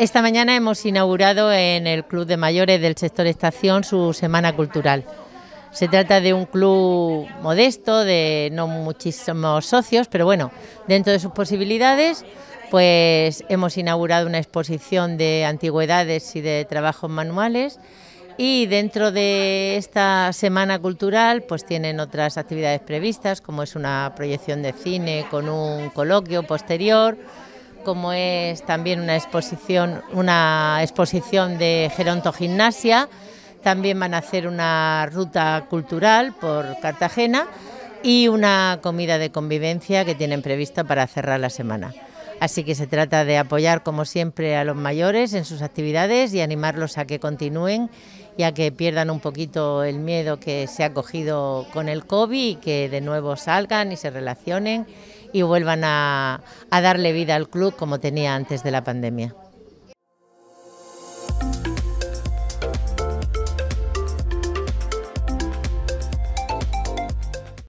Esta mañana hemos inaugurado en el Club de Mayores del sector Estación su Semana Cultural. Se trata de un club modesto, de no muchísimos socios, pero bueno, dentro de sus posibilidades, pues hemos inaugurado una exposición de antigüedades y de trabajos manuales. Y dentro de esta semana cultural, pues tienen otras actividades previstas, como es una proyección de cine con un coloquio posterior como es también una exposición, una exposición de gerontogimnasia. También van a hacer una ruta cultural por Cartagena y una comida de convivencia que tienen prevista para cerrar la semana. Así que se trata de apoyar, como siempre, a los mayores en sus actividades y animarlos a que continúen y a que pierdan un poquito el miedo que se ha cogido con el COVID y que de nuevo salgan y se relacionen y vuelvan a, a darle vida al club como tenía antes de la pandemia.